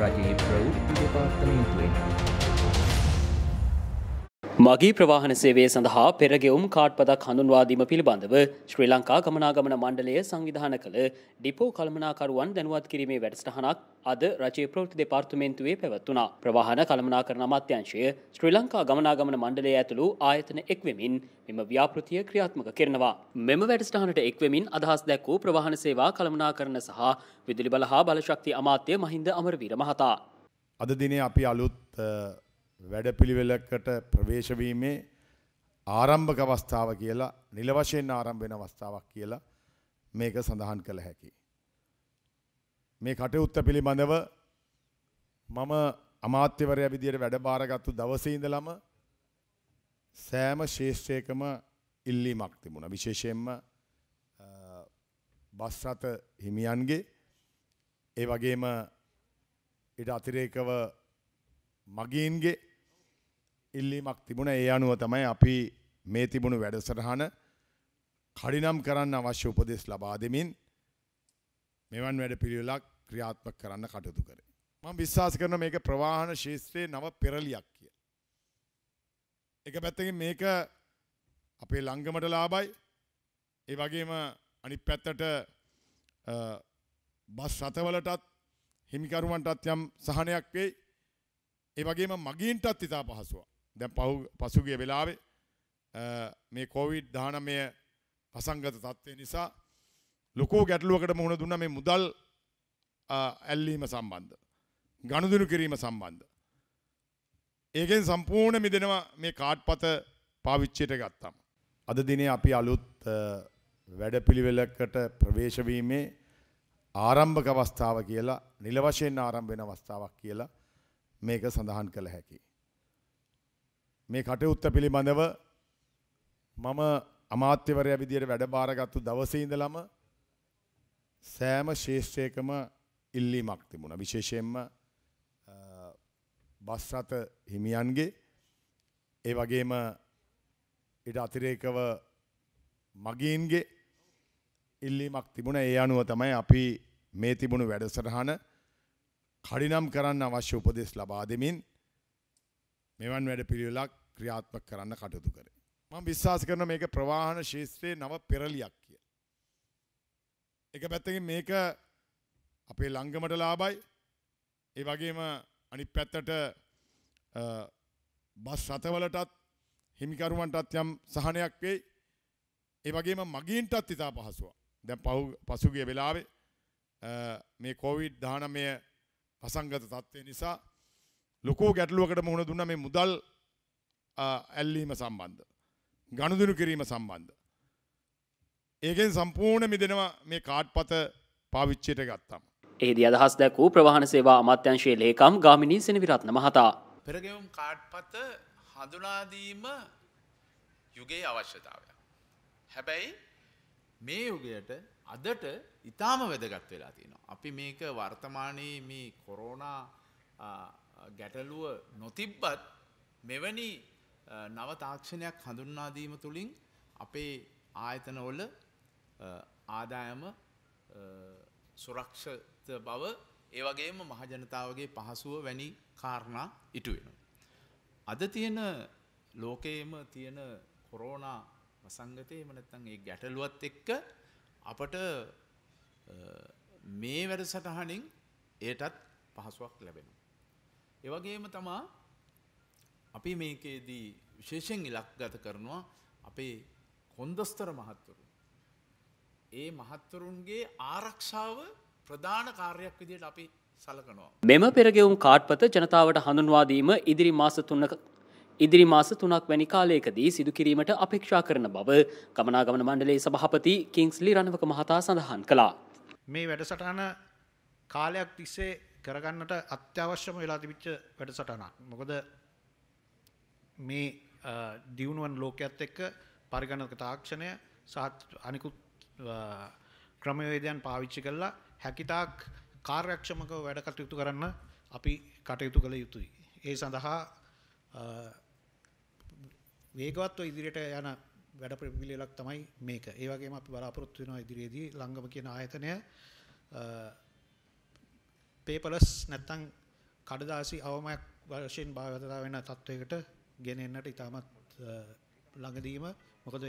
para Road, e depois também o Play. මගේ ප්‍රවාහන සේවය සඳහා පෙරගෙවුම් කාට්පදක් හඳුන්වාදීම පිළිබඳව ශ්‍රී ලංකා ගමනාගමන මණ්ඩලය සංවිධාන කළ ඩිපෝ කළමනාකරුවන් දැනුවත් කිරීමේ වැඩසටහනක් අද රජයේ ප්‍රෘති දෙපාර්තමේන්තුවේ පැවත්වනා ප්‍රවාහන කළමනාකරන අමාත්‍යංශය ශ්‍රී ලංකා ගමනාගමන මණ්ඩලය ඇතුළු ආයතන එක්වෙමින් මෙම ව්‍යාපෘතිය ක්‍රියාත්මක කරනවා. මෙම වැඩස්ටහනට එක්වෙමින් අදහස් දැක්වූ ප්‍රවාහන සේවා කළමනාකරන සහ විදුලි බල හා බලශක්ති අමාත්‍ය මහින්ද අමරවීර මහතා. අද දිනේ අපි අලුත් වැඩපිළිවෙලකට ප්‍රවේශවීමේ ආරම්භක අවස්ථාව කියලා නිල වශයෙන් ආරම්භ වෙන අවස්ථාවක් කියලා මේක සඳහන් කළ හැකියි. මේ කටයුත්ත පිළිබඳව මම අමාත්‍යවරයා විදියට වැඩභාරගත්තු දවසේ ඉඳලම සෑම ශේෂ්ත්‍රයකම ඉල්ලීමක් තිබුණා. විශේෂයෙන්ම බස් රථ හිමියන්ගේ ඒ වගේම ඊට අතිරේකව මගීන්ගේ ඉල්ලීමක් තිබුණ ඒ අනුව තමයි අපි මේ තිබුණු වැඩසටහන කඩිනම් කරන්න අවශ්‍ය උපදෙස් ලබා දෙමින් මෙවන් වැඩ පිළිවෙලක් ක්‍රියාත්මක කරන්න කටයුතු කරේ. මම විශ්වාස කරනවා මේක ප්‍රවාහන ශාස්ත්‍රයේ නව පෙරලියක් කියලා. එක පැත්තකින් මේක අපේ ලංගමට ලාභයි. ඒ වගේම අනිත් පැත්තට බස් රථවලටත් හිමිකරුවන්ටත් යම් සහනයක් වෙයි. ඒ වගේම මගීන්ටත් ඉතා පහසුවක්. දැන් පසුගිය වෙලාවේ මේ කොවිඩ් 19 අසංගත තත්ත්වය නිසා ලොකු ගැටලුවකට මුහුණ දුන්න මේ මුදල් ඇල්ලීම සම්බන්ධ ගනුදෙනු කිරීම සම්බන්ධ ඒකෙන් සම්පූර්ණ මිදෙනවා මේ කාඩ්පත පාවිච්චියට ගත්තම අද දිනේ අපි අලුත් වැඩපිළිවෙලකට ප්‍රවේශ වීමේ ආරම්භක අවස්ථාව කියලා නිල වශයෙන් ආරම්භ වෙන අවස්ථාවක් කියලා මේක සඳහන් කළ හැකියි මේ කටයුත්ත පිළිබඳව මම අමාත්‍යවරයා විදියට වැඩභාරගත්තු දවසේ ඉඳලම සෑම ශේෂ්ත්‍රයකම ඉල්ලීමක් තිබුණා. විශේෂයෙන්ම බස් රථ හිමියන්ගේ ඒ වගේම ඊට අතිරේකව මගීන්ගේ ඉල්ලීමක් තිබුණා. ඒ අනුව තමයි අපි මේ තිබුණු වැඩසටහන කඩිනම් කරන්න අවශ්‍ය උපදෙස් ලබා දෙමින් මෙවන් වැඩ පිළිවෙලක් ක්‍රියාත්මක කරන්න කටයුතු කරේ. මම විශ්වාස කරනවා මේක ප්‍රවාහන ශාස්ත්‍රයේ නව පෙරලියක් කියලා. එක පැත්තකින් මේක අපේ ලංගමට ලාභයි. ඒ වගේම අනිත් පැත්තට බස් රථවලටත් හිමිකරුවන්ටත් යම් සහනයක් වෙයි. ඒ වගේම මගීන්ටත් ඉතා පහසුවක්. දැන් පසුගිය වෙලාවේ මේ කොවිඩ් 19 අසංගත තත්ත්වය නිසා ලොකෝ ගැටලුවකට මුහුණ දුන්න මේ මුදල් ඇල්ලීම සම්බන්ධ. ගණුදුනු කිරීම සම්බන්ධ. ඒකෙන් සම්පූර්ණ මිදෙනවා මේ කාඩ්පත පාවිච්චයට ගත්තම්. එහිදී අදහස් දැක් වූ ප්‍රවාහන සේවා අමාත්‍යංශයේ ලේකම් ගාමිණී සෙනවිරත්න මහතා. පෙරගෙවුම් කාඩ්පත හඳුනාදීම යුගයේ අවශ්‍යතාවයක්. හැබැයි මේ යුගයට අදට ඉතාම වැදගත් වෙලා තියෙනවා. අපි මේක වර්තමානයේ මේ කොරෝනා ගැටලුව නොතිබ්බත් මෙවැනි නව තාක්ෂණයක් හඳුන්වා දීම තුළින් අපේ ආයතනවල ආදායම සුරක්ෂිත බව ඒ වගේම මහජනතාවගේ පහසුව වැනි කාරණා ඉටු වෙනවා. අද තියෙන ලෝකයේම තියෙන කොරෝනා වසංගතය එහෙම නැත්නම් ඒ ගැටලුවත් එක්ක අපට මේ වැඩසටහනින් ඒටත් පහසුවක් ලැබෙනවා. ඒ වගේම තමා අපි මේකේදී විශේෂෙන් ඉලක් ගත කරනවා අපේ කොන්දස්තර මහත්තුරු. ඒ මහත්තරුන්ගේ ආරක්ෂාව ප්‍රධාන කාර්යක් විදියට අපි සලකනවා. මෙම පෙරගෙවුම් කාට්පත ජනතාවට හඳුන්වාදීම ඉදිරි මාස තුන්නක ඉදිරි මාස තුනක් වැනි කාලයකදී සිදු කිරීමට අපේක්ෂා කරන බව ගමනාගමන මණ්ඩලේ සභහපති කිංස්ලි රණවක මහතා සඳහන් කළා. මේ වැඩසටහන කාලයක් තිස්සේ කරගන්නට අත්‍යවශ්‍යම වෙලා තිබිච්ච වැඩසටනක්. මොකද මේ දියුණුවන් ලෝකයක්ත් එක්ක පරිගණක තාක්ෂණය සහ අනිකුත් ක්‍රමවේදයන් පාවිච්චි කරලා හැකිතාක් කාර්යක්ෂමකව වැඩ කටයුතු කරන්න අපි කටයුතු කළ යුතුයි. ඒ සඳහා වේගවත්ව ඉදිරියට යන වැඩ ප්‍රපිලිලක් තමයි මේක. ඒ වගේම අපි බලාපොරොත්තු වෙනවා ඉදිරියේදී ලංගම කියන ආයතනය පේපර්ලස් නැත්නම් කඩදාසි අවමයක් වශයෙන් භාවිත වෙන තත්වයකට ගෙන එන්නට ඉතාමත් ළඟදීම මොකද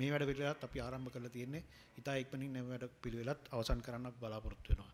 මේ වැඩ පිළිවෙලත් අපි ආරම්භ කරලා තියෙන්නේ. ඉතා ඉක්මනින් මේ වැඩ පිළිවෙලත් අවසන් කරන්න බලාපොරොත්තු වෙනවා.